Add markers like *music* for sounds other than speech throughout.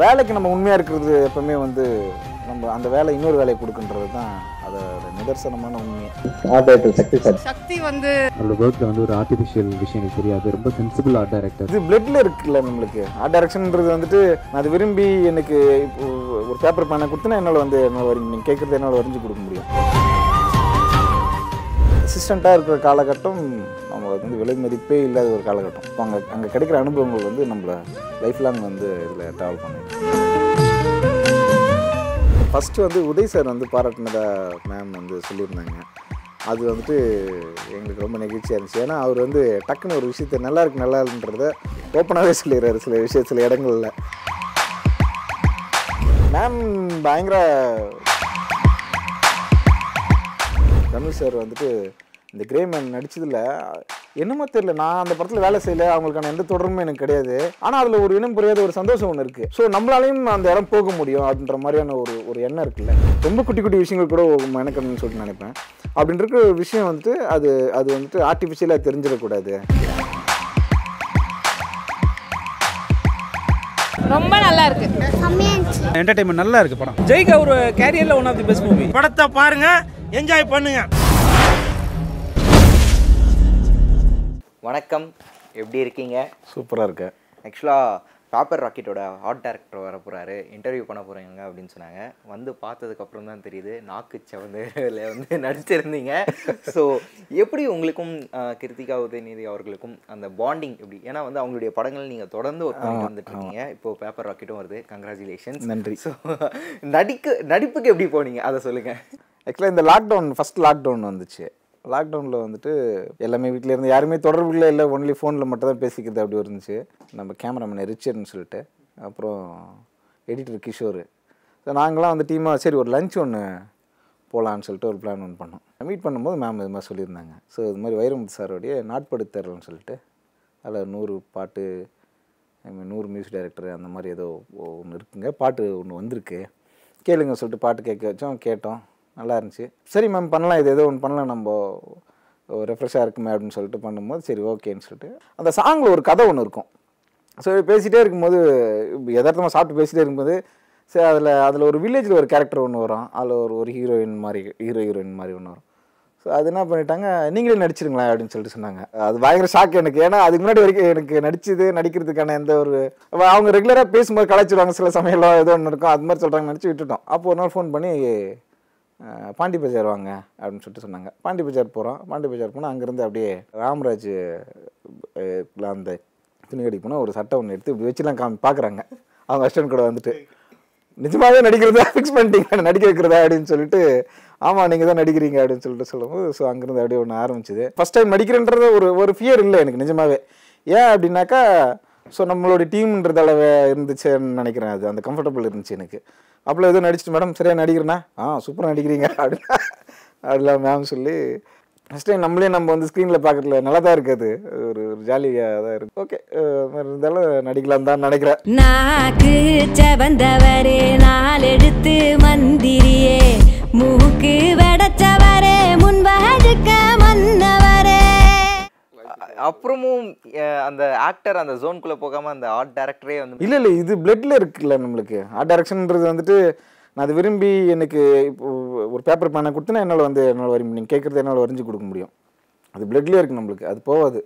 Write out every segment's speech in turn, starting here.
வேலைக்கு நம்ம உண்மையாக இருக்கிறது எப்பவுமே வந்து நம்ம அந்த வேலை இன்னொரு வேலையை கொடுக்குன்றது தான் அதோட நிதர்சனமான உண்மை சக்தி வந்து அந்த ஒர்க்கில் வந்து ஒரு ஆர்டிஃபிஷியல் விஷயம் தெரியாது ரொம்ப சென்சிபிள் ஆர்ட் டைரக்டர் இது பிளட்ல இருக்குல்ல நம்மளுக்கு ஆர்ட் டைரக்ஷன்ன்றது வந்துட்டு நான் அது விரும்பி எனக்கு ஒரு பேப்பர் பண்ண கொடுத்தனா என்னால் வந்து என்ன நீங்கள் கேட்குறது என்னால் வரைஞ்சி கொடுக்க முடியும் அசிஸ்டண்ட்டாக இருக்கிற காலகட்டம் அவங்களுக்கு வந்து விலை மதிப்பே இல்லாத ஒரு காலகட்டம் இப்போ அங்கே அங்கே கிடைக்கிற அனுபவங்கள் வந்து நம்மளை லைஃப் லாங் வந்து இதில் ட்ராவல் பண்ணிடுவோம் ஃபஸ்ட்டு வந்து உதய் சார் வந்து பாராட்டினதாக மேம் வந்து சொல்லியிருந்தாங்க அது வந்துட்டு எங்களுக்கு ரொம்ப நெகிழ்ச்சியாக இருந்துச்சு ஏன்னா அவர் வந்து டக்குன்னு ஒரு விஷயத்த நல்லா இருக்கு நல்லா இருக்குன்றத ஓப்பனாகவே சொல்லிடுறாரு சில விஷயம் சில இடங்களில் மேம் பயங்கர தமிழ் சார் வந்துட்டு இந்த கிரேமேன் நடித்ததில் என்னமோ தெரியல நான் அந்த படத்தில் வேலை செய்யல அவங்களுக்கான எந்த தொடர்பும் எனக்கு கிடையாது ஆனால் அதில் ஒரு இனம் புரியாத ஒரு சந்தோஷம் ஒன்று இருக்குது ஸோ நம்மளாலையும் அந்த இடம் போக முடியும் அப்படின்ற மாதிரியான ஒரு ஒரு எண்ணம் இருக்குல்ல ரொம்ப குட்டி குட்டி விஷயங்கள் கூட எனக்கு சொல்லிட்டு நினைப்பேன் அப்படின்ற விஷயம் வந்துட்டு அது அது வந்துட்டு ஆர்டிஃபிஷியலாக தெரிஞ்சிடக்கூடாது ரொம்ப நல்லா இருக்கு என்டர்டைன்மெண்ட் நல்லா இருக்கு படம் ஜெய்கா ஒரு கேரியர்ல one of the best movie படத்தை பாருங்க என்ஜாய் பண்ணுங்க வணக்கம் எப்படி இருக்கீங்க சூப்பராக இருக்கேன் ஆக்சுவலாக டாப்பர் ராக்கெட்டோட ஆர்ட் டேரக்டர் வர போகிறாரு இன்டர்வியூ பண்ண போகிறீங்க அப்படின்னு சொன்னாங்க வந்து பார்த்ததுக்கப்புறம் தான் தெரியுது நாக்கு சவந்தில் வந்து *laughs* நடிச்சிருந்தீங்க ஸோ எப்படி உங்களுக்கும் கிருத்திகா உதயநிதி அவர்களுக்கும் அந்த பாண்டிங் எப்படி ஏன்னா வந்து அவங்களுடைய படங்கள் நீங்கள் தொடர்ந்து ஒரு பண்ணிட்டு வந்துட்டு இருக்கீங்க இப்போ பேப்பர் ராக்கெட்டும் வருது கங்க்ராச்சுலேஷன்ஸ் நன்றி ஸோ நடிக்க நடிப்புக்கு எப்படி போனீங்க அதை சொல்லுங்கள் ஆக்சுவலாக இந்த லாக்டவுன் ஃபஸ்ட் லாக்டவுன் வந்துச்சு லாக்டவுனில் வந்துட்டு எல்லாமே வீட்டில் இருந்து யாருமே தொடர்புகளே இல்லை ஒன்லி ஃபோனில் மட்டும் தான் பேசிக்கிறது அப்படி இருந்துச்சு நம்ம கேமராமேன் ரிச்சர்னு சொல்லிட்டு அப்புறம் எடிட்டர் கிஷோர் ஸோ நாங்களாம் வந்து டீமாக சரி ஒரு லஞ்ச் ஒன்று போகலான்னு சொல்லிட்டு ஒரு பிளான் ஒன்று பண்ணோம் மீட் பண்ணும்போது மேம் இது மாதிரி சொல்லியிருந்தாங்க ஸோ இது மாதிரி வைரமுத்து சாரோடைய நாட்படுத்தரல்னு சொல்லிட்டு அதில் நூறு பாட்டு நூறு மியூசிக் டைரக்டர் அந்த மாதிரி ஏதோ ஒன்று இருக்குங்க பாட்டு ஒன்று வந்திருக்கு கேளுங்க சொல்லிட்டு பாட்டு கேட்க வச்சோம் கேட்டோம் நல்லா இருந்துச்சு சரி மேம் பண்ணலாம் இது ஏதோ ஒன்று பண்ணலாம் நம்ம ரெஃப்ரெஷ்ஷாக இருக்குமே அப்படின்னு சொல்லிட்டு பண்ணும்போது சரி ஓகேன்னு சொல்லிட்டு அந்த சாங்கில் ஒரு கதை ஒன்று இருக்கும் ஸோ பேசிகிட்டே இருக்கும்போது எதார்த்தமாக சாப்பிட்டு பேசிகிட்டே இருக்கும்போது சரி அதில் அதில் ஒரு வில்லேஜில் ஒரு கேரக்டர் ஒன்று வரும் அதில் ஒரு ஒரு ஹீரோயின் மாதிரி ஹீரோ ஹீரோயின் மாதிரி ஒன்று வரும் ஸோ அது என்ன பண்ணிட்டாங்க நீங்களே நடிச்சிருங்களேன் அப்படின்னு சொல்லிட்டு சொன்னாங்க அது பயங்கர ஷாக் எனக்கு ஏன்னா அதுக்கு முன்னாடி வரைக்கும் எனக்கு நடிச்சது நடிக்கிறதுக்கான எந்த ஒரு அவங்க ரெகுலராக பேசும்போது கலைச்சிடுவாங்க சில சமையலாம் ஏதோ ஒன்று இருக்கும் அது மாதிரி சொல்கிறாங்க நினச்சி விட்டுட்டோம் அப்போ ஒரு நாள் ஃபோன் பண்ணி பாண்டி பஜார் வாங்க அப்படின்னு சொல்லிட்டு சொன்னாங்க பாண்டி பஜார் போகிறோம் பாண்டி பஜார் போனால் அங்கேருந்து அப்படியே ராம்ராஜ் அந்த துணி கடைக்கு போனால் ஒரு சட்டை ஒன்று எடுத்து இப்படி வச்சுலாம் காமி பார்க்குறாங்க அவங்க அஸ்டன் கூட வந்துட்டு நிஜமாகவே நடிக்கிறதா ஃபிக்ஸ் பண்ணிட்டீங்க நடிக்க வைக்கிறதா அப்படின்னு சொல்லிட்டு ஆமாம் நீங்கள் தான் நடிக்கிறீங்க அப்படின்னு சொல்லிட்டு சொல்லும்போது ஸோ அங்கேருந்து அப்படியே ஒன்று ஆரம்பிச்சிது ஃபஸ்ட் டைம் நடிக்கிறேன்றது ஒரு ஒரு ஃபியர் இல்லை எனக்கு நிஜமாவே ஏன் அப்படின்னாக்கா ஸோ நம்மளோட டீம்ன்றது அளவு இருந்துச்சுன்னு நினைக்கிறேன் அது அந்த கம்ஃபர்டபுள் இருந்துச்சு எனக்கு அப்போ எதுவும் நடிச்சிட்டு மேடம் சரியாக நடிக்கிறேண்ணா ஆ சூப்பராக நடிக்கிறீங்க அப்படின்னா அப்படிலாம் மேம் சொல்லி ஃபஸ்ட் டைம் நம்மளே நம்ம வந்து ஸ்க்ரீனில் பார்க்கறதுல நல்லா தான் இருக்காது ஒரு ஒரு ஜாலியாக தான் இருக்குது ஓகே இருந்தாலும் நடிக்கலாம் தான் நினைக்கிறேன் நாக்கு நாலெடுத்து மந்திரியே மூக்கு வெடச்சவரே முன்பாக மன்னவர் அப்புறமும் அந்த ஆக்டர் அந்த ஜோனுக்குள்ளே போகாமல் அந்த ஆர்ட் டேரக்டரே வந்து இல்லை இல்லை இது பிளட்டில் இருக்குல்ல நம்மளுக்கு ஆர்ட் டேரக்ஷன்ன்றது வந்துட்டு நான் அது விரும்பி எனக்கு ஒரு பேப்பர் பண்ண கொடுத்தனா என்னால் வந்து என்னால் வரையும் நீங்கள் கேட்குறது என்னால் வரைஞ்சி கொடுக்க முடியும் அது பிளட்லேயே இருக்குது நம்மளுக்கு அது போகாது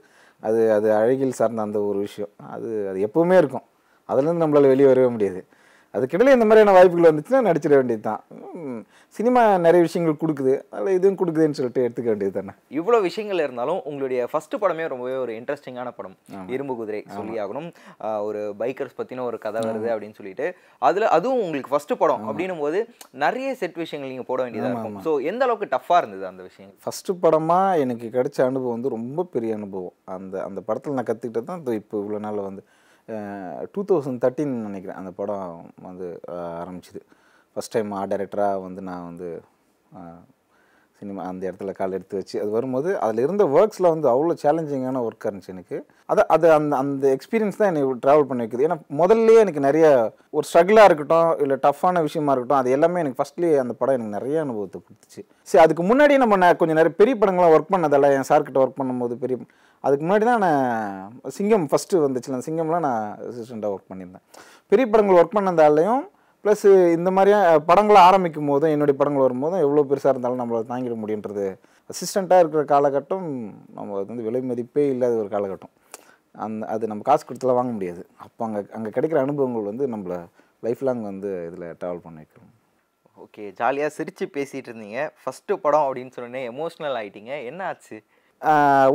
அது அது அழகில் சார்ந்த அந்த ஒரு விஷயம் அது அது எப்போவுமே இருக்கும் அதுலேருந்து நம்மளால் வெளியே வரவே முடியாது அதுக்கிடையில் இந்த மாதிரியான வாய்ப்புகள் வந்துச்சுன்னா நடிச்சிட வேண்டியது தான் சினிமா நிறைய விஷயங்கள் கொடுக்குது அதில் இதுவும் கொடுக்குதுன்னு சொல்லிட்டு எடுத்துக்க வேண்டியது தானே இவ்வளோ விஷயங்கள் இருந்தாலும் உங்களுடைய ஃபஸ்ட்டு படமே ரொம்பவே ஒரு இன்ட்ரெஸ்டிங்கான படம் இரும்பு குதிரை சொல்லி ஆகணும் ஒரு பைக்கர்ஸ் பற்றின ஒரு கதை வருது அப்படின்னு சொல்லிட்டு அதில் அதுவும் உங்களுக்கு ஃபஸ்ட்டு படம் அப்படின்னும் போது நிறைய செட் விஷயங்கள் நீங்கள் போட வேண்டியதாக இருக்கும் ஸோ எந்த அளவுக்கு டஃப்பாக இருந்தது அந்த விஷயம் ஃபஸ்ட்டு படமாக எனக்கு கிடைச்ச அனுபவம் வந்து ரொம்ப பெரிய அனுபவம் அந்த அந்த படத்தில் நான் கற்றுக்கிட்டது தான் இப்போ இவ்வளோ நாளில் வந்து டூ தௌசண்ட் தேர்ட்டின் நினைக்கிறேன் அந்த படம் வந்து ஆரம்பிச்சிது ஃபஸ்ட் டைம் ஆ டேரக்டராக வந்து நான் வந்து சினிமா அந்த இடத்துல கால் எடுத்து வச்சு அது வரும்போது அதில் இருந்த ஒர்க்ஸில் வந்து அவ்வளோ சேலஞ்சிங்கான ஒர்க்காக இருந்துச்சு எனக்கு அது அது அந்த அந்த எக்ஸ்பீரியன்ஸ் தான் எனக்கு ட்ராவல் பண்ணி வைக்குது ஏன்னா முதல்லே எனக்கு நிறைய ஒரு ஸ்ட்ரகிளாக இருக்கட்டும் இல்லை டஃப்பான விஷயமா இருக்கட்டும் அது எல்லாமே எனக்கு ஃபஸ்ட்லேயே அந்த படம் எனக்கு நிறைய அனுபவத்தை கொடுத்துச்சு சரி அதுக்கு முன்னாடி நம்ம கொஞ்சம் நிறைய பெரிய படங்கள்லாம் ஒர்க் பண்ணதெல்லாம் என் சார்கிட்ட ஒர்க் பண்ணும்போது பெரிய அதுக்கு முன்னாடி தான் நான் சிங்கம் ஃபஸ்ட்டு வந்துச்சு நான் சிங்கம்லாம் நான் அசிஸ்டண்ட்டாக ஒர்க் பண்ணியிருந்தேன் பெரிய படங்கள் ஒர்க் பண்ணதாலையும் ப்ளஸ் இந்த மாதிரியான படங்களை ஆரம்பிக்கும் போதும் என்னுடைய படங்கள் வரும்போதும் எவ்வளோ பெருசாக இருந்தாலும் நம்மளால் தாங்கிட முடியுன்றது அசிஸ்டண்ட்டாக இருக்கிற காலகட்டம் நம்ம வந்து விலை மதிப்பே இல்லாத ஒரு காலகட்டம் அந்த அது நம்ம காசு கொடுத்துலாம் வாங்க முடியாது அப்போ அங்கே அங்கே கிடைக்கிற அனுபவங்கள் வந்து நம்மளை லைஃப் லாங் வந்து இதில் ட்ராவல் பண்ணி வைக்கிறோம் ஓகே ஜாலியாக சிரித்து பேசிகிட்டு இருந்தீங்க ஃபஸ்ட்டு படம் அப்படின்னு சொன்னே எமோஷ்னல் ஆகிட்டீங்க என்ன ஆச்சு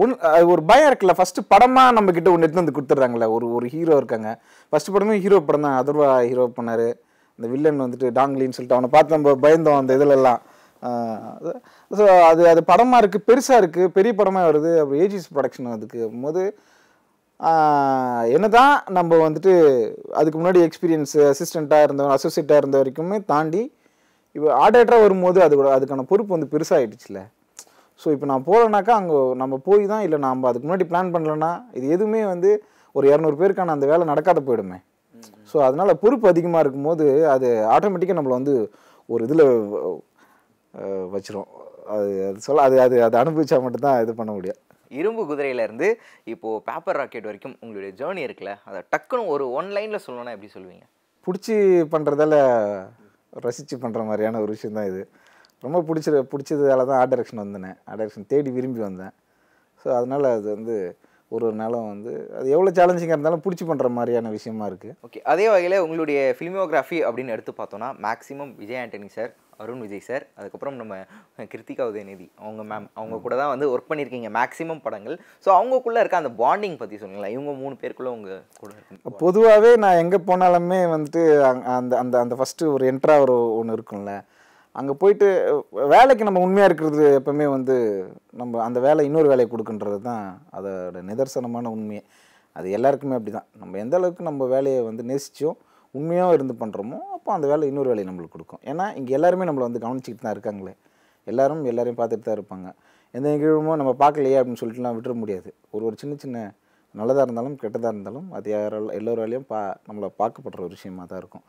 ஒன் ஒரு பயம் இருக்குல்ல ஃபஸ்ட்டு படமாக நம்மக்கிட்ட ஒன்று எடுத்து வந்து கொடுத்துட்றாங்களே ஒரு ஒரு ஹீரோ இருக்காங்க ஃபஸ்ட்டு படமே ஹீரோ படம் தான் அதர்வா ஹீரோ பண்ணார் இந்த வில்லன் வந்துட்டு டாங்லின்னு சொல்லிட்டு அவனை பார்த்து நம்ம பயந்தோம் அந்த எல்லாம் ஸோ அது அது படமாக இருக்குது பெருசாக இருக்குது பெரிய படமாக வருது அப்புறம் ஏஜிஸ் ப்ரொடக்ஷன் அதுக்கு போது என்ன தான் நம்ம வந்துட்டு அதுக்கு முன்னாடி எக்ஸ்பீரியன்ஸ் அசிஸ்டண்ட்டாக இருந்த அசோசியேட்டாக இருந்த வரைக்குமே தாண்டி இப்போ ஆடேட்டராக வரும்போது அது அதுக்கான பொறுப்பு வந்து பெருசாகிடுச்சுல ஸோ இப்போ நான் போகலனாக்கா அங்கே நம்ம போய் தான் இல்லை நம்ம அதுக்கு முன்னாடி பிளான் பண்ணலன்னா இது எதுவுமே வந்து ஒரு இரநூறு பேருக்கான அந்த வேலை நடக்காத போயிடுமே ஸோ அதனால் பொறுப்பு அதிகமாக இருக்கும்போது அது ஆட்டோமேட்டிக்காக நம்மளை வந்து ஒரு இதில் வச்சிரும் அது அது சொல்ல அது அது அதை அனுபவிச்சா மட்டும்தான் இது பண்ண முடியும் இரும்பு குதிரையிலேருந்து இப்போது பேப்பர் ராக்கெட் வரைக்கும் உங்களுடைய ஜேர்னி இருக்குல்ல அதை டக்குன்னு ஒரு ஒன் லைனில் சொல்லணும்னா எப்படி சொல்லுவீங்க பிடிச்சி பண்ணுறதால ரசித்து பண்ணுற மாதிரியான ஒரு விஷயம் தான் இது ரொம்ப பிடிச்சிரு பிடிச்சதால தான் ஆர்ட் டைரக்ஷன் வந்தேன் ஆர்ட் டைரக்ஷன் தேடி விரும்பி வந்தேன் ஸோ அதனால் அது வந்து ஒரு ஒரு நிலம் வந்து அது எவ்வளோ சேலஞ்சிங்காக இருந்தாலும் பிடிச்சி பண்ணுற மாதிரியான விஷயமா இருக்குது ஓகே அதே வகையில் உங்களுடைய ஃபிலிமோகிராஃபி அப்படின்னு எடுத்து பார்த்தோன்னா maximum Vijay Antony sir Arun Vijay sir அதுக்கப்புறம் நம்ம கிருத்திகா உதயநிதி அவங்க மேம் அவங்க கூட தான் வந்து ஒர்க் பண்ணியிருக்கீங்க மேக்ஸிமம் படங்கள் ஸோ அவங்கக்குள்ளே இருக்க அந்த பாண்டிங் பற்றி சொல்லுங்களா இவங்க மூணு பேருக்குள்ளே உங்கள் கூட பொதுவாகவே நான் எங்கே போனாலுமே வந்துட்டு அந்த அந்த அந்த ஃபஸ்ட்டு ஒரு என்ட்ரா ஒரு ஒன்று இருக்கும்ல அங்கே போயிட்டு வேலைக்கு நம்ம உண்மையாக இருக்கிறது எப்பவுமே வந்து நம்ம அந்த வேலை இன்னொரு வேலையை கொடுக்குன்றது தான் அதோட நிதர்சனமான உண்மையை அது எல்லாருக்குமே அப்படி தான் நம்ம எந்த அளவுக்கு நம்ம வேலையை வந்து நேசிச்சோம் உண்மையாக இருந்து பண்ணுறோமோ அப்போ அந்த வேலை இன்னொரு வேலையை நம்மளுக்கு கொடுக்கும் ஏன்னா இங்கே எல்லாருமே நம்மளை வந்து கவனிச்சிக்கிட்டு தான் இருக்காங்களே எல்லோரும் எல்லாரையும் பார்த்துட்டு தான் இருப்பாங்க எந்த நிகழ்வுமோ நம்ம பார்க்கலையே அப்படின்னு சொல்லிட்டுலாம் விட்டுற முடியாது ஒரு ஒரு சின்ன சின்ன நல்லதாக இருந்தாலும் கெட்டதாக இருந்தாலும் அது யாரால் எல்லோராலையும் பா நம்மளை பார்க்கப்படுற ஒரு விஷயமாக தான் இருக்கும்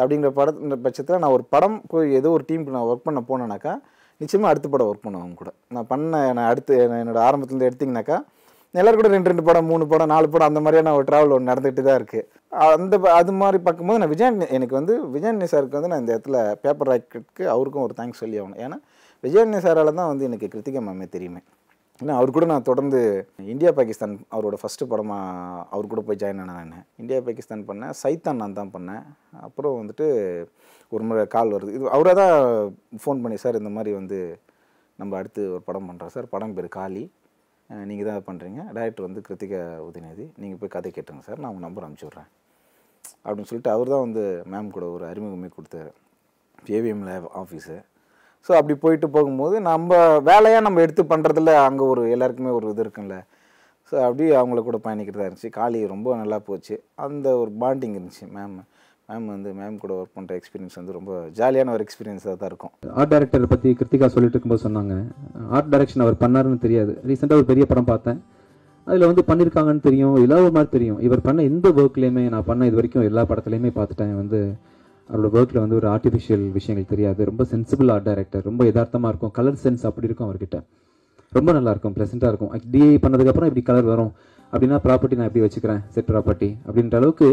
அப்படிங்கிற படன்ற பட்சத்தில் நான் ஒரு படம் போய் ஏதோ ஒரு டீமுக்கு நான் ஒர்க் பண்ண போனேனாக்கா நிச்சயமாக அடுத்த படம் ஒர்க் பண்ணுவேன் கூட நான் பண்ண நான் அடுத்து என்னோடய ஆரம்பத்துலேருந்து எடுத்திங்கனாக்கா எல்லோரும் கூட ரெண்டு ரெண்டு படம் மூணு படம் நாலு படம் அந்த மாதிரியான ஒரு ட்ராவல் ஒன்று நடந்துகிட்டு தான் இருக்குது அந்த அது மாதிரி பார்க்கும்போது நான் விஜய் எனக்கு வந்து விஜயன் சாருக்கு வந்து நான் இந்த இடத்துல பேப்பர் ராக்கெட்டுக்கு அவருக்கும் ஒரு தேங்க்ஸ் சொல்லி ஆகணும் ஏன்னா விஜயன் சாரால் தான் வந்து எனக்கு கிருத்திகா மாமே தெரியுமே ஏன்னா அவர் கூட நான் தொடர்ந்து இந்தியா பாகிஸ்தான் அவரோட ஃபஸ்ட்டு படமாக அவர் கூட போய் ஜாயின் ஆனேன் நான் இந்தியா பாகிஸ்தான் பண்ணேன் சைத்தான் நான் தான் பண்ணேன் அப்புறம் வந்துட்டு ஒரு முறை கால் வருது இது அவராக தான் ஃபோன் பண்ணி சார் இந்த மாதிரி வந்து நம்ம அடுத்து ஒரு படம் பண்ணுறோம் சார் படம் பேர் காளி நீங்கள் தான் பண்ணுறீங்க டேரக்டர் வந்து கிருத்திகா உதயநிதி நீங்கள் போய் கதை கேட்டுருங்க சார் நான் உங்கள் நம்பர் அனுப்பிச்சி விட்றேன் அப்படின்னு சொல்லிட்டு அவர் தான் வந்து மேம் கூட ஒரு அறிமுகமே கொடுத்தாரு ஏவிஎம் லேப் ஆஃபீஸு ஸோ அப்படி போயிட்டு போகும்போது நம்ம வேலையாக நம்ம எடுத்து பண்ணுறதுல அங்கே ஒரு எல்லாருக்குமே ஒரு இது இருக்குல்ல ஸோ அப்படி அவங்கள கூட பயணிக்கிறதா இருந்துச்சு காலி ரொம்ப நல்லா போச்சு அந்த ஒரு பாண்டிங் இருந்துச்சு மேம் மேம் வந்து மேம் கூட ஒர்க் பண்ணுற எக்ஸ்பீரியன்ஸ் வந்து ரொம்ப ஜாலியான ஒரு எக்ஸ்பீரியன்ஸாக தான் இருக்கும் ஆர்ட் டைரக்டரை பற்றி கிருத்திகா சொல்லிட்டு இருக்கும்போது சொன்னாங்க ஆர்ட் டைரக்ஷன் அவர் பண்ணாருன்னு தெரியாது ரீசெண்டாக ஒரு பெரிய படம் பார்த்தேன் அதில் வந்து பண்ணியிருக்காங்கன்னு தெரியும் இல்லாத ஒரு மாதிரி தெரியும் இவர் பண்ண எந்த ஒர்க்லேயுமே நான் பண்ண இது வரைக்கும் எல்லா படத்துலையுமே பார்த்துட்டேன் வந்து அவரோட ஒர்க்கில் வந்து ஒரு ஆர்டிஃபிஷியல் விஷயங்கள் தெரியாது ரொம்ப சென்சிபிள் ஆர்ட் டைரக்டர் ரொம்ப யதார்த்தமாக இருக்கும் கலர் சென்ஸ் அப்படி இருக்கும் அவர்கிட்ட ரொம்ப நல்லாயிருக்கும் ப்ளசண்ட்டாக இருக்கும் டிஐ e பண்ணதுக்கப்புறம் இப்படி கலர் வரும் அப்படின்னா ப்ராப்பர்ட்டி நான் எப்படி வச்சுக்கிறேன் செட் ப்ராப்பர்ட்டி அப்படின்ற அளவுக்கு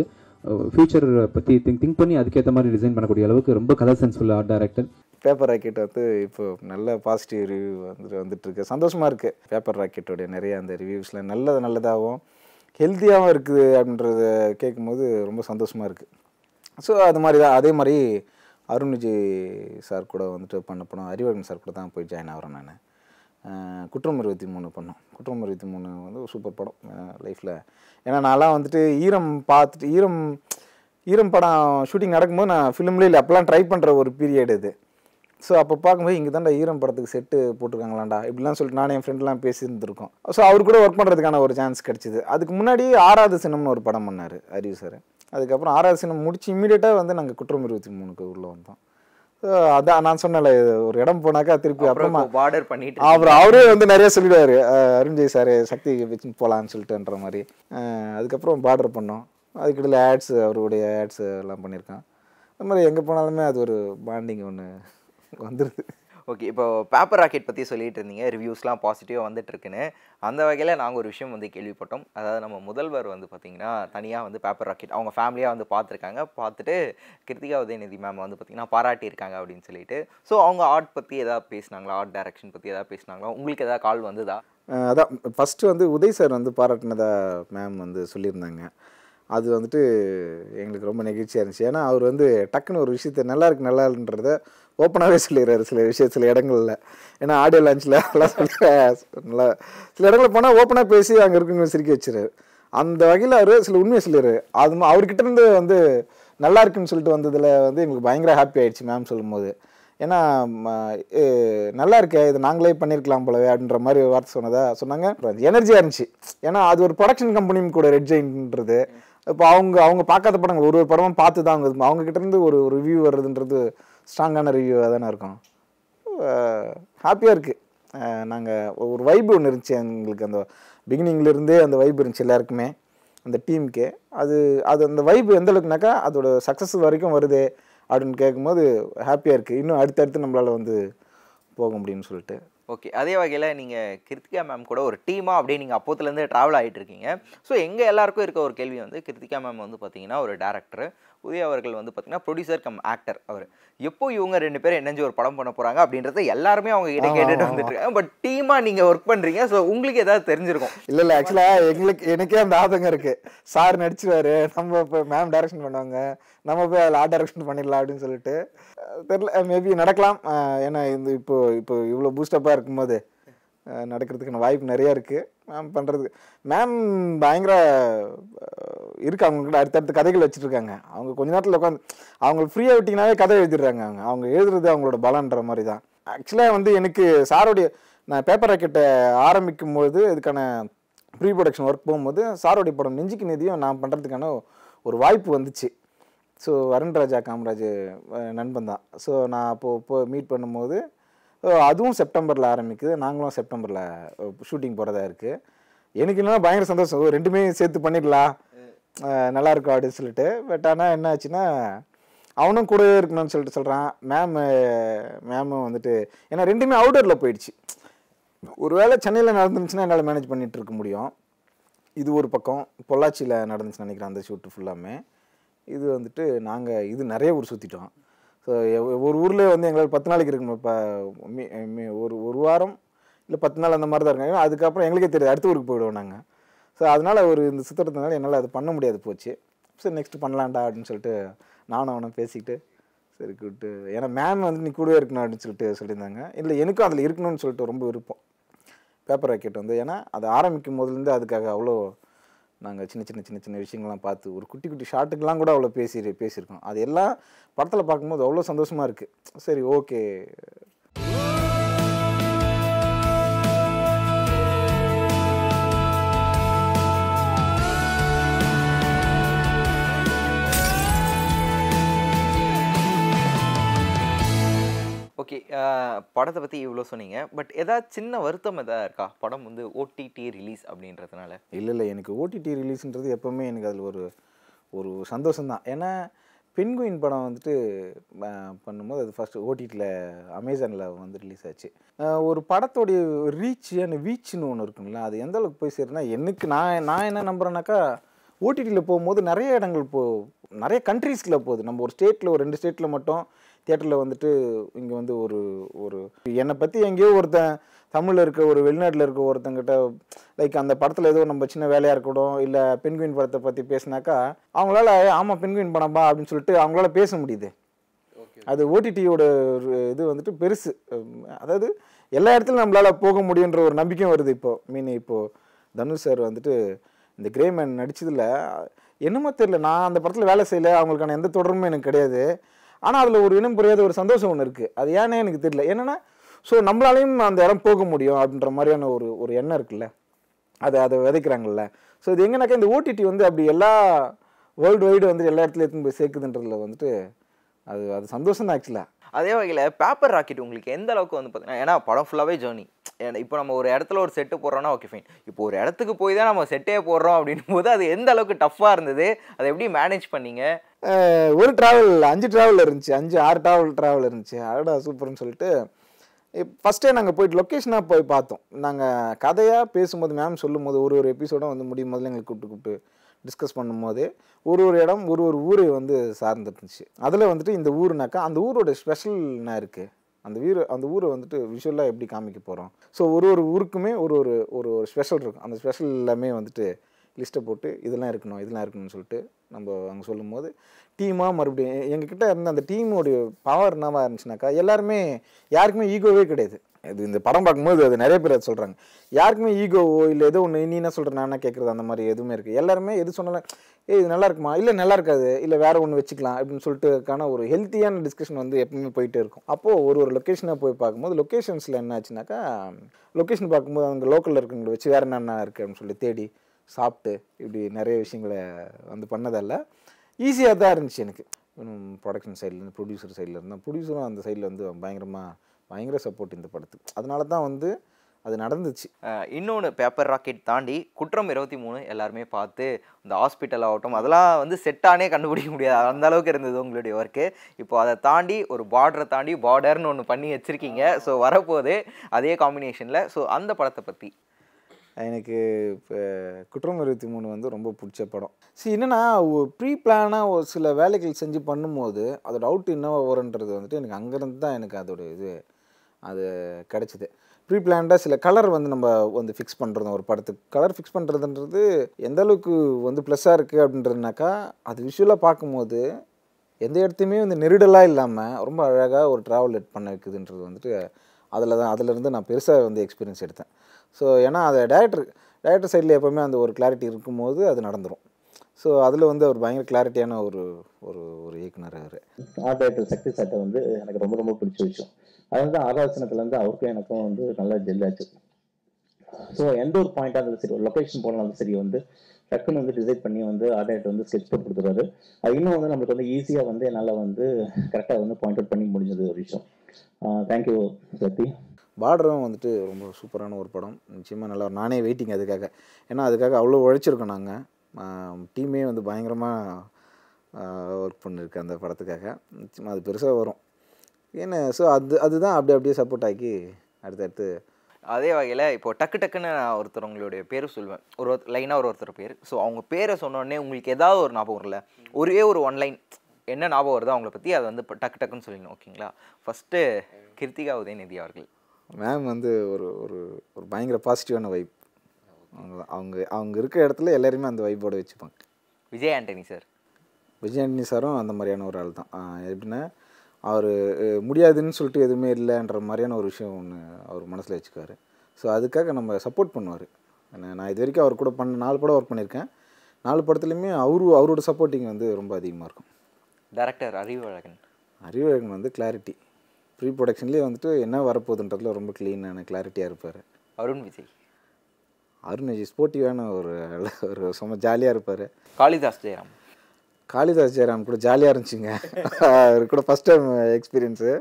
ஃபியூச்சர் பற்றி திங்க் திங்க் பண்ணி அதுக்கேற்ற மாதிரி டிசைன் பண்ணக்கூடிய அளவுக்கு ரொம்ப கலர் உள்ள ஆர்ட் டைரக்டர் பேப்பர் ராக்கெட் வந்து இப்போ நல்ல பாசிட்டிவ் ரிவ்யூ வந்துட்டு வந்துட்டுருக்கு சந்தோஷமாக இருக்குது பேப்பர் ராக்கெட்டோடைய நிறைய அந்த ரிவ்யூஸில் நல்லது நல்லதாகவும் ஹெல்த்தியாகவும் இருக்குது அப்படின்றத கேட்கும்போது ரொம்ப சந்தோஷமாக இருக்குது ஸோ அது மாதிரி தான் அதே மாதிரி அருண் சார் கூட வந்துட்டு பண்ண படம் அறிவழகன் சார் கூட தான் போய் ஜாயின் ஆகிறேன் நான் குற்றம் இருபத்தி மூணு பண்ணோம் குற்றம் இருபத்தி மூணு வந்து ஒரு சூப்பர் படம் லைஃப்பில் ஏன்னா நான்லாம் வந்துட்டு ஈரம் பார்த்துட்டு ஈரம் ஈரம் படம் ஷூட்டிங் நடக்கும்போது நான் ஃபிலிம்லேயே இல்லை அப்போலாம் ட்ரை பண்ணுற ஒரு பீரியட் இது ஸோ அப்போ பார்க்கும்போது இங்கே தான் ஈரம் படத்துக்கு செட்டு போட்டிருக்காங்களாண்டா இப்படிலாம் சொல்லிட்டு நானும் என் ஃப்ரெண்ட்லாம் பேசியிருந்துருக்கோம் ஸோ அவர் கூட ஒர்க் பண்ணுறதுக்கான ஒரு சான்ஸ் கிடச்சிது அதுக்கு முன்னாடி ஆறாவது சினம்னு ஒரு படம் பண்ணார் அறிவு சார் அதுக்கப்புறம் ஆர்ஆர் சினிமா முடிச்சு இம்மிடியட்டாக வந்து நாங்கள் குற்றம் இருபத்தி மூணுக்கு உள்ளே வந்தோம் அதான் நான் சொன்னேன் ஒரு இடம் போனாக்கா திருப்பி அப்புறமா பார்டர் பண்ணிட்டு அப்புறம் அவரே வந்து நிறைய சொல்லிடுவாரு அருண்ஜெய் சார் சக்தி வச்சு போகலான்னு சொல்லிட்டுன்ற மாதிரி அதுக்கப்புறம் பார்டர் பண்ணோம் அதுக்கிடையில் ஆட்ஸ் அவருடைய ஆட்ஸ் எல்லாம் பண்ணியிருக்கான் அது மாதிரி எங்கே போனாலுமே அது ஒரு பாண்டிங் ஒன்று வந்துடுது ஓகே இப்போ பேப்பர் ராக்கெட் பற்றி சொல்லிகிட்டு இருந்தீங்க ரிவ்யூஸ்லாம் பாசிட்டிவாக வந்துட்டுருக்குன்னு அந்த வகையில் நாங்கள் ஒரு விஷயம் வந்து கேள்விப்பட்டோம் அதாவது நம்ம முதல்வர் வந்து பார்த்தீங்கன்னா தனியாக வந்து பேப்பர் ராக்கெட் அவங்க ஃபேமிலியாக வந்து பார்த்துருக்காங்க பார்த்துட்டு கிருத்திகா உதயநிதி மேம் வந்து பார்த்தீங்கன்னா பாராட்டியிருக்காங்க அப்படின்னு சொல்லிட்டு ஸோ அவங்க ஆர்ட் பற்றி எதாவது பேசினாங்களா ஆர்ட் டைரக்ஷன் பற்றி எதாவது பேசினாங்களா உங்களுக்கு எதாவது கால் வந்துதா அதான் ஃபஸ்ட்டு வந்து உதய் சார் வந்து பாராட்டினதா மேம் வந்து சொல்லியிருந்தாங்க அது வந்துட்டு எங்களுக்கு ரொம்ப நெகிழ்ச்சியாக இருந்துச்சு ஏன்னா அவர் வந்து டக்குன்னு ஒரு விஷயத்த நல்லா இருக்கு நல்லா இல்லைன்றத ஓப்பனாகவே சொல்லிடுறாரு சில விஷயம் சில இடங்களில் ஏன்னா ஆடியோ லான்ச்சில் நல்லா சொல்லி நல்லா சில இடங்களில் போனால் ஓப்பனாக பேசி அங்கே இருக்கவங்க சிரிக்க வச்சுரு அந்த வகையில் அவர் சில உண்மையை சொல்லிடுறாரு அது அவர்கிட்ட இருந்து வந்து நல்லா இருக்குன்னு சொல்லிட்டு வந்ததில் வந்து எங்களுக்கு பயங்கர ஹாப்பி ஆயிடுச்சு மேம் சொல்லும்போது ஏன்னா நல்லா இருக்கே இது நாங்களே பண்ணியிருக்கலாம் போலவே அப்படின்ற மாதிரி வார்த்தை சொன்னதா சொன்னாங்க எனர்ஜியாக இருந்துச்சு ஏன்னா அது ஒரு ப்ரொடக்ஷன் கம்பெனியும் கூட ரெட் ஜெயின்ன்றது இப்போ அவங்க அவங்க பார்க்காத படங்கள் ஒரு ஒரு படமும் பார்த்து தான் அவங்க அவங்கக்கிட்டேருந்து ஒரு ரிவ்யூ வர்றதுன்றது ஸ்ட்ராங்கான ரிவ்யூவாக தானே இருக்கும் ஹாப்பியாக இருக்குது நாங்கள் ஒரு வைப் ஒன்று இருந்துச்சு எங்களுக்கு அந்த பிகினிங்லேருந்தே அந்த வைப் இருந்துச்சு எல்லாருக்குமே அந்த டீமுக்கு அது அது அந்த வைப் எந்த அளவுக்குனாக்கா அதோட சக்ஸஸ் வரைக்கும் வருது அப்படின்னு கேட்கும்போது ஹாப்பியாக இருக்குது இன்னும் அடுத்தடுத்து நம்மளால் வந்து போக முடியும்னு சொல்லிட்டு ஓகே அதே வகையில் நீங்கள் கிருத்திகா மேம் கூட ஒரு டீமாக அப்படியே நீங்கள் அப்போத்துலேருந்து ட்ராவல் ஆகிட்டு இருக்கீங்க ஸோ எங்கள் எல்லாருக்கும் இருக்க ஒரு கேள்வி வந்து கிருத்திகா மேம் வந்து பார்த்தீங்கன்னா ஒரு டேரக்டர் உதய அவர்கள் வந்து பார்த்தீங்கன்னா ப்ரொடியூசர் கம் ஆக்டர் அவர் எப்போ இவங்க ரெண்டு பேரும் என்னஞ்சு ஒரு படம் பண்ண போகிறாங்க அப்படின்றத எல்லாருமே அவங்க கிட்ட கேட்டுட்டு வந்துட்டு பட் டீமாக நீங்கள் ஒர்க் பண்ணுறீங்க ஸோ உங்களுக்கு ஏதாவது தெரிஞ்சிருக்கும் இல்லை இல்லை ஆக்சுவலாக எங்களுக்கு எனக்கே அந்த ஆதங்கம் இருக்குது சார் நடிச்சுவார் நம்ம இப்போ மேம் டேரெக்ஷன் பண்ணுவாங்க நம்ம போய் அதில் ஆர்ட் டைரக்ஷன் பண்ணிடலாம் அப்படின்னு சொல்லிட்டு தெரில மேபி eh, நடக்கலாம் eh, ஏன்னா இந்த இப்போ இப்போ இவ்வளோ பூஸ்டப்பாக இருக்கும்போது eh, நடக்கிறதுக்கான வாய்ப்பு நிறையா இருக்குது மேம் பண்ணுறது மேம் பயங்கர இருக்குது கூட அடுத்தடுத்து கதைகள் வச்சுட்ருக்காங்க அவங்க கொஞ்ச நேரத்தில் உட்காந்து அவங்க ஃப்ரீயாக விட்டிங்கனாவே கதை எழுதிடுறாங்க அவங்க அவங்க எழுதுறது அவங்களோட பலன்ற மாதிரி தான் ஆக்சுவலாக வந்து எனக்கு சாரோடைய நான் பேப்பர் ராக்கெட்டை ஆரம்பிக்கும் போது இதுக்கான ப்ரீ ப்ரொடக்ஷன் ஒர்க் போகும்போது சாரோடைய படம் நெஞ்சுக்கு நிதியும் நான் பண்ணுறதுக்கான ஒரு வாய்ப்பு வந்துச்சு ஸோ வருண்ராஜா காமராஜ் நண்பன் தான் ஸோ நான் அப்போது இப்போ மீட் பண்ணும்போது அதுவும் செப்டம்பரில் ஆரம்பிக்குது நாங்களும் செப்டம்பரில் ஷூட்டிங் போகிறதா இருக்குது எனக்கு என்ன பயங்கர சந்தோஷம் ரெண்டுமே சேர்த்து பண்ணிடலாம் நல்லா இருக்கும் அப்படின்னு சொல்லிட்டு பட் ஆனால் என்ன ஆச்சுன்னா அவனும் கூட இருக்கணும்னு சொல்லிட்டு சொல்கிறான் மேம் மேமும் வந்துட்டு ஏன்னா ரெண்டுமே அவுடரில் போயிடுச்சு ஒரு வேளை சென்னையில் நடந்துருந்துச்சுன்னா என்னால் மேனேஜ் பண்ணிகிட்டு இருக்க முடியும் இது ஒரு பக்கம் பொள்ளாச்சியில் நடந்துச்சு நினைக்கிறேன் அந்த ஷூட்டு ஃபுல்லாமே இது வந்துட்டு நாங்கள் இது நிறைய ஊர் சுற்றிட்டோம் ஸோ ஒரு ஊரில் வந்து எங்களால் பத்து நாளைக்கு இருக்கணும் இப்போ ஒரு ஒரு வாரம் இல்லை பத்து நாள் அந்த மாதிரி தான் இருக்காங்க அதுக்கப்புறம் எங்களுக்கே தெரியாது அடுத்த ஊருக்கு போயிடுவோம் நாங்கள் ஸோ அதனால் ஒரு இந்த சுத்தத்தினால என்னால் அது பண்ண முடியாது போச்சு சரி நெக்ஸ்ட் பண்ணலாம்டா அப்படின்னு சொல்லிட்டு நானும் அவனும் பேசிக்கிட்டு சரி கூப்பிட்டு ஏன்னா மேம் வந்து நீ கூடவே இருக்கணும் அப்படின்னு சொல்லிட்டு சொல்லியிருந்தாங்க இல்லை எனக்கும் அதில் இருக்கணும்னு சொல்லிட்டு ரொம்ப விருப்பம் பேப்பர் ராக்கெட் வந்து ஏன்னா அதை ஆரம்பிக்கும் போதுலேருந்து அதுக்காக அவ்வளோ நாங்கள் சின்ன சின்ன சின்ன சின்ன விஷயங்கள்லாம் பார்த்து ஒரு குட்டி குட்டி ஷார்ட்டுக்கெலாம் கூட அவ்வளோ பேசி பேசியிருக்கோம் அது எல்லாம் படத்தில் பார்க்கும்போது அவ்வளோ சந்தோஷமாக இருக்குது சரி ஓகே ஓகே படத்தை பற்றி இவ்வளோ சொன்னீங்க பட் ஏதாவது சின்ன வருத்தம் எதாவது இருக்கா படம் வந்து ஓடிடி ரிலீஸ் அப்படின்றதுனால இல்லை இல்லை எனக்கு ஓடிடி ரிலீஸ்ன்றது எப்போவுமே எனக்கு அதில் ஒரு ஒரு சந்தோஷம்தான் ஏன்னா பெண்குயின் படம் வந்துட்டு பண்ணும்போது அது ஃபஸ்ட்டு ஓடிடியில் அமேசானில் வந்து ரிலீஸ் ஆச்சு ஒரு படத்தோடைய ரீச் அண்ட் வீச்சுன்னு ஒன்று இருக்குங்களா அது எந்த அளவுக்கு போய் சேருனா எனக்கு நான் நான் என்ன நம்புகிறேன்னாக்கா ஓடிடியில் போகும்போது நிறைய இடங்கள் போ நிறைய கண்ட்ரீஸ்க்குள்ளே போகுது நம்ம ஒரு ஸ்டேட்டில் ஒரு ரெண்டு ஸ்டேட்டில் மட்டும் தியேட்டரில் வந்துட்டு இங்கே வந்து ஒரு ஒரு என்னை பற்றி எங்கேயோ ஒருத்தன் தமிழில் இருக்க ஒரு வெளிநாட்டில் இருக்க ஒருத்தங்கிட்ட லைக் அந்த படத்தில் ஏதோ நம்ம சின்ன வேலையாக இருக்கட்டும் இல்லை பெண்குயின் படத்தை பற்றி பேசினாக்கா அவங்களால ஆமாம் பெண்குயின் படம்பா அப்படின்னு சொல்லிட்டு அவங்களால பேச முடியுது அது ஓடிடியோட இது வந்துட்டு பெருசு அதாவது எல்லா இடத்துலையும் நம்மளால் போக முடியுன்ற ஒரு நம்பிக்கையும் வருது இப்போது மீன் இப்போது தனுஷ் சார் வந்துட்டு இந்த கிரேமேன் நடித்ததில் என்னமோ தெரியல நான் அந்த படத்தில் வேலை செய்யலை அவங்களுக்கான எந்த தொடர்பும் எனக்கு கிடையாது ஆனால் அதில் ஒரு இனம் புரியாத ஒரு சந்தோஷம் ஒன்று இருக்குது அது ஏன்னே எனக்கு தெரியல என்னென்னா ஸோ நம்மளாலையும் அந்த இடம் போக முடியும் அப்படின்ற மாதிரியான ஒரு ஒரு எண்ணம் இருக்குல்ல அதை அதை விதைக்கிறாங்கல்ல ஸோ இது எங்கனாக்கா இந்த ஓடிடி வந்து அப்படி எல்லா வேர்ல்டு வைடு வந்து எல்லா இடத்துலையும் எடுத்துன்னு போய் சேர்க்குதுன்றதுல வந்துட்டு அது அது சந்தோஷம் தான் ஆக்சுவலாக அதே வகையில் பேப்பர் ராக்கெட் உங்களுக்கு எந்த அளவுக்கு வந்து பார்த்தீங்கன்னா ஏன்னா படம் ஃபுல்லாகவே ஜேர்னி இப்போ நம்ம ஒரு இடத்துல ஒரு செட்டு போடுறோன்னா ஓகே ஃபைன் இப்போ ஒரு இடத்துக்கு போய் தான் நம்ம செட்டே போடுறோம் அப்படின்னும் போது அது எந்த அளவுக்கு டஃப்பாக இருந்தது அதை எப்படி மேனேஜ் பண்ணீங்க ஒரு ட்ராவல் அஞ்சு ட்ராவல் இருந்துச்சு அஞ்சு ஆறு ட்ராவல் ட்ராவல் இருந்துச்சு அடடா சூப்பர்னு சொல்லிட்டு ஃபஸ்ட்டே நாங்கள் போயிட்டு லொக்கேஷனாக போய் பார்த்தோம் நாங்கள் கதையாக பேசும்போது மேம் சொல்லும் போது ஒரு ஒரு எபிசோடும் வந்து முடியும் போதில் எங்களுக்கு கூப்பிட்டு கூப்பிட்டு டிஸ்கஸ் பண்ணும்போது ஒரு ஒரு இடம் ஒரு ஒரு ஊரை வந்து சார்ந்துருந்துச்சு அதில் வந்துட்டு இந்த ஊருனாக்கா அந்த ஊரோட ஸ்பெஷல்னா இருக்குது அந்த வீர அந்த ஊரை வந்துட்டு விஷுவலாக எப்படி காமிக்க போகிறோம் ஸோ ஒரு ஒரு ஊருக்குமே ஒரு ஒரு ஒரு ஒரு ஸ்பெஷல் இருக்கும் அந்த ஸ்பெஷல் எல்லாமே வந்துட்டு லிஸ்ட்டை போட்டு இதெல்லாம் இருக்கணும் இதெல்லாம் இருக்கணும்னு சொல்லிட்டு நம்ம அங்கே சொல்லும் போது டீமாக மறுபடியும் எங்ககிட்ட இருந்த அந்த டீமோடைய பவர் என்னவாக இருந்துச்சுனாக்கா எல்லாருமே யாருக்குமே ஈகோவே கிடையாது இது இந்த படம் பார்க்கும்போது அது நிறைய பேர் அதை சொல்கிறாங்க யாருக்குமே ஈகோவோ இல்லை ஏதோ ஒன்று நீ என்ன சொல்கிற நான் என்ன கேட்குறது அந்த மாதிரி எதுவுமே இருக்குது எல்லாருமே எது சொன்னாலும் ஏ இது நல்லா இருக்குமா இல்லை நல்லா இருக்காது இல்லை வேறு ஒன்று வச்சுக்கலாம் அப்படின்னு சொல்லிட்டுக்கான ஒரு ஹெல்த்தியான டிஸ்கஷன் வந்து எப்பவுமே போயிட்டே இருக்கும் அப்போது ஒரு ஒரு லொக்கேஷனை போய் பார்க்கும்போது லொக்கேஷன்ஸில் என்ன ஆச்சுனாக்கா லொக்கேஷன் பார்க்கும்போது அவங்க லோக்கலில் இருக்கிறவங்களை வச்சு வேறு என்னென்ன இருக்குது அப்படின்னு சொல்லி தேடி சாப்பிட்டு இப்படி நிறைய விஷயங்களை வந்து பண்ணதால ஈஸியாக தான் இருந்துச்சு எனக்கு ப்ரொடக்ஷன் சைட்லேருந்து ப்ரொடியூசர் சைட்லேருந்து ப்ரொடியூசரும் அந்த சைடில் வந்து பயங்கரமாக பயங்கர சப்போர்ட் இந்த படத்துக்கு அதனால தான் வந்து அது நடந்துச்சு இன்னொன்று பேப்பர் ராக்கெட் தாண்டி குற்றம் இருபத்தி மூணு எல்லாருமே பார்த்து இந்த ஹாஸ்பிட்டல் ஆகட்டும் அதெல்லாம் வந்து செட்டானே கண்டுபிடிக்க முடியாது அந்த அளவுக்கு இருந்தது உங்களுடைய ஒர்க்கு இப்போ அதை தாண்டி ஒரு பார்டரை தாண்டி பார்டர்னு ஒன்று பண்ணி வச்சுருக்கீங்க ஸோ வரப்போது அதே காம்பினேஷனில் ஸோ அந்த படத்தை பற்றி எனக்கு இப்போ குற்றம் இருபத்தி மூணு வந்து ரொம்ப பிடிச்ச படம் சரி என்னென்னா ப்ரீ பிளானாக ஒரு சில வேலைகள் செஞ்சு பண்ணும்போது அதோட அவுட் என்னவா வரும்ன்றது வந்துட்டு எனக்கு அங்கேருந்து தான் எனக்கு அதோட இது அது கிடச்சிது ப்ரீ பிளான்டாக சில கலர் வந்து நம்ம வந்து ஃபிக்ஸ் பண்ணுறோம் ஒரு படத்துக்கு கலர் ஃபிக்ஸ் பண்ணுறதுன்றது எந்த அளவுக்கு வந்து ப்ளஸ்ஸாக இருக்குது அப்படின்றதுனாக்கா அது விஷுவலாக பார்க்கும்போது எந்த இடத்தையுமே வந்து நெருடலாக இல்லாமல் ரொம்ப அழகாக ஒரு ட்ராவல் பண்ண வைக்குதுன்றது வந்துட்டு அதில் தான் அதிலேருந்து நான் பெருசாக வந்து எக்ஸ்பீரியன்ஸ் எடுத்தேன் ஸோ ஏன்னா அதை டேரக்டர் டேரக்டர் சைடில் எப்போவுமே அந்த ஒரு கிளாரிட்டி இருக்கும்போது அது நடந்துடும் ஸோ அதில் வந்து அவர் பயங்கர கிளாரிட்டியான ஒரு ஒரு ஒரு இயக்குனர் அவர் ஆர்ட் டைரக்டர் சக்தி சாட்டை வந்து எனக்கு ரொம்ப ரொம்ப பிடிச்ச விஷயம் வந்து ஆலோசனத்துலேருந்து அவருக்கும் எனக்கும் வந்து நல்லா ஜெல்லாச்சு ஸோ எந்த ஒரு பாயிண்டாக இருந்தாலும் சரி ஒரு லொக்கேஷன் போனாலும் சரி வந்து டக்குன்னு வந்து டிசைட் பண்ணி வந்து ஆர்டர் வந்து ஸ்கெட்ச் போட்டு கொடுத்துருவாரு அது இன்னும் வந்து நம்மளுக்கு வந்து ஈஸியாக வந்து என்னால் வந்து கரெக்டாக வந்து பாயிண்ட் அவுட் பண்ணி முடிஞ்சது ஒரு விஷயம் தேங்க்யூ சக்தி பார்டரும் வந்துட்டு ரொம்ப சூப்பரான ஒரு படம் நிச்சயமாக நல்லா நானே வெயிட்டிங் அதுக்காக ஏன்னா அதுக்காக அவ்வளோ உழைச்சிருக்கோம் நாங்கள் டீமே வந்து பயங்கரமாக ஒர்க் பண்ணிருக்கு அந்த படத்துக்காக சும்மா அது பெருசாக வரும் ஏன்னா ஸோ அது அதுதான் அப்படி அப்படியே சப்போர்ட் ஆக்கி அடுத்தடுத்து அதே வகையில் இப்போது டக்கு டக்குன்னு நான் ஒருத்தர் உங்களுடைய பேர் சொல்லுவேன் ஒரு லைனாக ஒரு ஒருத்தர் பேர் ஸோ அவங்க பேரை சொன்னோடனே உங்களுக்கு ஏதாவது ஒரு ஞாபகம் வரல ஒரே ஒரு ஒன்லைன் என்ன ஞாபகம் வருதோ அவங்கள பற்றி அதை வந்து டக்கு டக்குன்னு சொல்லிடணும் ஓகேங்களா ஃபஸ்ட்டு கிருத்திகா உதயநிதி அவர்கள் மேம் வந்து ஒரு ஒரு ஒரு பயங்கர பாசிட்டிவான வைப் அவங்க அவங்க அவங்க இருக்கிற இடத்துல எல்லாருமே அந்த வைப்போடு வச்சுப்பாங்க விஜய் ஆண்டனி சார் விஜய் ஆண்டனி சாரும் அந்த மாதிரியான ஒரு ஆள் தான் எப்படின்னா அவர் முடியாதுன்னு சொல்லிட்டு எதுவுமே இல்லைன்ற மாதிரியான ஒரு விஷயம் ஒன்று அவர் மனசில் வச்சுக்குவார் ஸோ அதுக்காக நம்ம சப்போர்ட் பண்ணுவார் நான் இது வரைக்கும் அவர் கூட பண்ண நாலு படம் ஒர்க் பண்ணியிருக்கேன் நாலு படத்துலையுமே அவரு அவரோட சப்போர்ட்டிங் வந்து ரொம்ப அதிகமாக இருக்கும் டேரக்டர் அறிவழகன் அறிவழகன் வந்து கிளாரிட்டி ப்ரீ ப்ரொடக்ஷன்லேயே வந்துட்டு என்ன வரப்போகுதுன்றதுல ரொம்ப க்ளீனான கிளாரிட்டியாக இருப்பார் அருண் விஜய் அருண் ஸ்போர்ட்டிவான ஒரு ஒரு சும்மா ஜாலியாக இருப்பார் காளிதாஸ் ஜெயராம் காளிதாஸ் ஜெயராம் கூட ஜாலியாக இருந்துச்சுங்க அவர் கூட ஃபஸ்ட் டைம் எக்ஸ்பீரியன்ஸு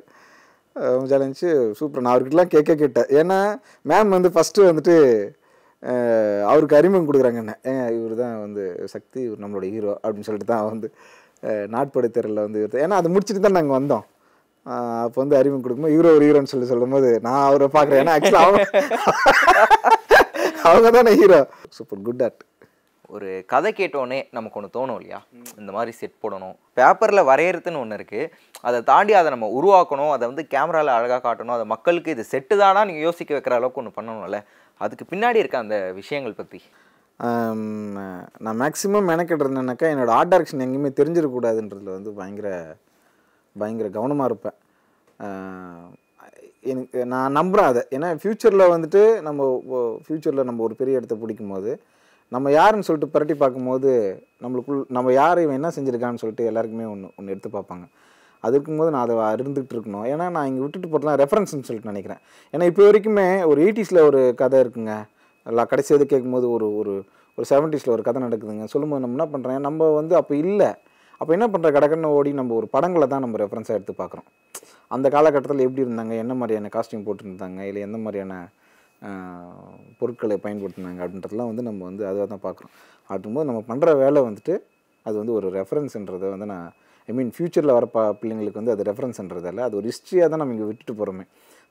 ரொம்ப ஜாலியாக இருந்துச்சு சூப்பர் நான் அவர்கிட்டலாம் கேட்க கேட்டேன் ஏன்னா மேம் வந்து ஃபஸ்ட்டு வந்துட்டு அவருக்கு அறிமுகம் கொடுக்குறாங்க என்ன ஏன் இவர் தான் வந்து சக்தி இவர் நம்மளோட ஹீரோ அப்படின்னு சொல்லிட்டு தான் வந்து நாட்படை திரலில் வந்து இவர் ஏன்னா அதை முடிச்சுட்டு தான் நாங்கள் வந்தோம் அப்போ வந்து அறிமுகம் கொடுக்கும்போது இவரோ ஒரு ஹீரோன்னு சொல்லி சொல்லும்போது நான் அவரை பார்க்குறேன் ஏன்னா ஆக்சுவலாக அவங்க தானே ஹீரோ சூப்பர் குட் ஆட் ஒரு கதை கேட்டோன்னே நமக்கு ஒன்று தோணும் இல்லையா இந்த மாதிரி செட் போடணும் பேப்பரில் வரையறதுன்னு ஒன்று இருக்குது அதை தாண்டி அதை நம்ம உருவாக்கணும் அதை வந்து கேமராவில் அழகாக காட்டணும் அதை மக்களுக்கு இது செட்டு தானா நீங்கள் யோசிக்க வைக்கிற அளவுக்கு ஒன்று பண்ணணும்ல அதுக்கு பின்னாடி இருக்க அந்த விஷயங்கள் பற்றி நான் மேக்ஸிமம் மெனக்கிட்டுருந்தேனாக்கா என்னோடய ஆர்ட் டேரக்ஷன் எங்கேயுமே தெரிஞ்சிடக்கூடாதுன்றதுல வந்து பயங்கர பயங்கர கவனமாக இருப்பேன் எனக்கு நான் நம்புகிறேன் அதை ஏன்னா ஃப்யூச்சரில் வந்துட்டு நம்ம ஃப்யூச்சரில் நம்ம ஒரு பெரிய இடத்த பிடிக்கும் போது நம்ம யாருன்னு சொல்லிட்டு புரட்டி பார்க்கும்போது நம்மளுக்குள் நம்ம யார் இவன் என்ன செஞ்சுருக்கான்னு சொல்லிட்டு எல்லாருக்குமே ஒன்று ஒன்று எடுத்து பார்ப்பாங்க அது இருக்கும்போது நான் அதை இருந்துகிட்டு இருக்கணும் ஏன்னா நான் இங்கே விட்டுட்டு போகலாம் ரெஃபரன்ஸ்னு சொல்லிட்டு நினைக்கிறேன் ஏன்னா இப்போ வரைக்குமே ஒரு எயிட்டிஸில் ஒரு கதை இருக்குங்க கடைசி எது கேட்கும்போது ஒரு ஒரு ஒரு செவன்ட்டீஸில் ஒரு கதை நடக்குதுங்க சொல்லும்போது நம்ம என்ன பண்ணுறேன் நம்ம வந்து அப்போ இல்லை அப்போ என்ன பண்ணுற கடைக்கன்னு ஓடி நம்ம ஒரு படங்களை தான் நம்ம ரெஃபரன்ஸாக எடுத்து பார்க்குறோம் அந்த காலகட்டத்தில் எப்படி இருந்தாங்க என்ன மாதிரியான காஸ்டியூம் போட்டிருந்தாங்க இல்லை எந்த மாதிரியான பொருட்களை பயன்படுத்தினாங்க அப்படின்றதெல்லாம் வந்து நம்ம வந்து அதுவாக தான் பார்க்குறோம் அப்படிங்கும்போது நம்ம பண்ணுற வேலை வந்துட்டு அது வந்து ஒரு ரெஃபரன்ஸ்ன்றதை வந்து நான் ஐ மீன் ஃப்யூச்சரில் வர பிள்ளைங்களுக்கு வந்து அது ரெஃபரன்ஸ்ன்றதில்ல அது ஒரு ஹிஸ்ட்ரியாக தான் நம்ம இங்கே விட்டுட்டு போகிறோமே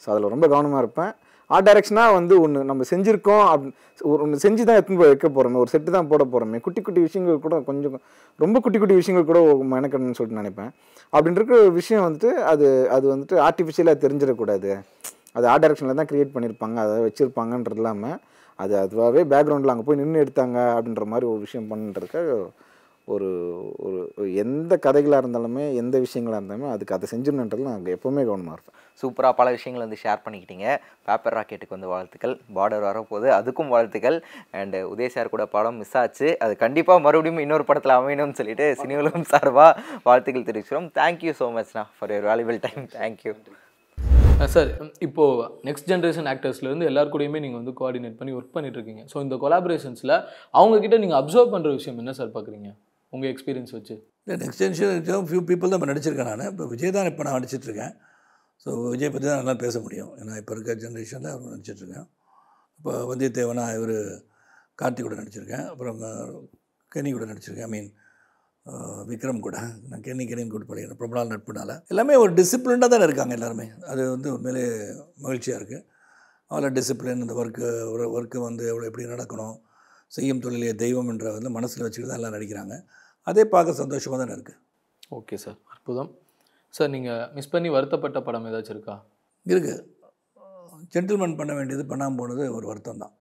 ஸோ அதில் ரொம்ப கவனமாக இருப்பேன் ஆ டைரக்ஷனாக வந்து ஒன்று நம்ம செஞ்சுருக்கோம் அப் ஒன்று செஞ்சு தான் எத்தனை போய் வைக்க போகிறோமே ஒரு செட்டு தான் போட போகிறோமே குட்டி குட்டி விஷயங்கள் கூட கொஞ்சம் ரொம்ப குட்டி குட்டி விஷயங்கள் கூட மெனக்கணும்னு சொல்லிட்டு நினைப்பேன் அப்படின்ற விஷயம் வந்துட்டு அது அது வந்துட்டு ஆர்டிஃபிஷியலாக தெரிஞ்சிடக்கூடாது அது ஆர்ட் டைரக்ஷனில் தான் க்ரியேட் பண்ணியிருப்பாங்க அதை வச்சுருப்பாங்கன்றது இல்லாமல் அது அதுவாகவே பேக்ரவுண்டில் அங்கே போய் நின்று எடுத்தாங்க அப்படின்ற மாதிரி ஒரு விஷயம் பண்ணுறதுக்கு ஒரு ஒரு எந்த கதைகளாக இருந்தாலுமே எந்த விஷயங்களாக இருந்தாலுமே அதுக்கு அதை செஞ்சிடணுன்றது நான் எப்போவுமே கவனமாக இருப்பேன் சூப்பராக பல விஷயங்கள் வந்து ஷேர் பண்ணிக்கிட்டீங்க பேப்பர் ராக்கெட்டுக்கு வந்து வாழ்த்துக்கள் பார்டர் வரப்போகுது அதுக்கும் வாழ்த்துக்கள் அண்டு உதய சார் கூட படம் மிஸ் ஆச்சு அது கண்டிப்பாக மறுபடியும் இன்னொரு படத்தில் அமையணும்னு சொல்லிட்டு சினிமலம் சார்பாக வாழ்த்துக்கள் தெரிவிச்சிடும் தேங்க்யூ ஸோ மச்ண்ணா for your valuable time thank you sir இப்போது நெக்ஸ்ட் ஜென்ரேஷன் ஆக்டர்ஸ்லேருந்து எல்லாருக்கூடையுமே நீங்கள் வந்து கோஆர்டினேட் பண்ணி ஒர்க் பண்ணிட்டுருக்கீங்க ஸோ இந்த கொலாபரேஷன்ஸில் அவங்கக்கிட்ட நீங்கள் அப்சர்வ் பண்ணுற விஷயம் என்ன சார் பார்க்குறீங்க உங்கள் எக்ஸ்பீரியன்ஸ் வச்சு இல்லை எக்ஸ்டென்ஷன் ஃபியூ பீப்புள் தான் இப்போ நடிச்சிருக்கேன் நான் இப்போ விஜய் தான் இப்போ நான் நடிச்சிட்ருக்கேன் ஸோ விஜய் பற்றி தான் நல்லா பேச முடியும் ஏன்னா இப்போ இருக்க ஜென்ரேஷனில் அவர் நடிச்சிட்ருக்கேன் இப்போ வந்தியத்தேவனா இவர் கார்த்திக் கூட நடிச்சிருக்கேன் அப்புறம் கெனி கூட நடிச்சிருக்கேன் ஐ மீன் விக்ரம் கூட நான் கெனி கெனியும் கூட படிக்கிறேன் ரொம்ப நாள் நட்புனால எல்லாமே ஒரு டிசிப்ளின்டாக தான் இருக்காங்க எல்லாருமே அது வந்து உண்மையிலே மகிழ்ச்சியாக இருக்குது அவ்வளோ டிசிப்ளின் இந்த ஒர்க்கு ஒரு ஒர்க்கு வந்து எவ்வளோ எப்படி நடக்கணும் செய்யும் தொழிலே தெய்வம்ன்ற வந்து மனசில் வச்சுக்கிட்டு தான் எல்லாம் நடிக்கிறாங்க அதே பார்க்க சந்தோஷமாக தானே இருக்குது ஓகே சார் அற்புதம் சார் நீங்கள் மிஸ் பண்ணி வருத்தப்பட்ட படம் ஏதாச்சும் இருக்கா இருக்குது ஜென்டில்மேன் பண்ண வேண்டியது பண்ணாமல் போனது ஒரு வருத்தம் தான்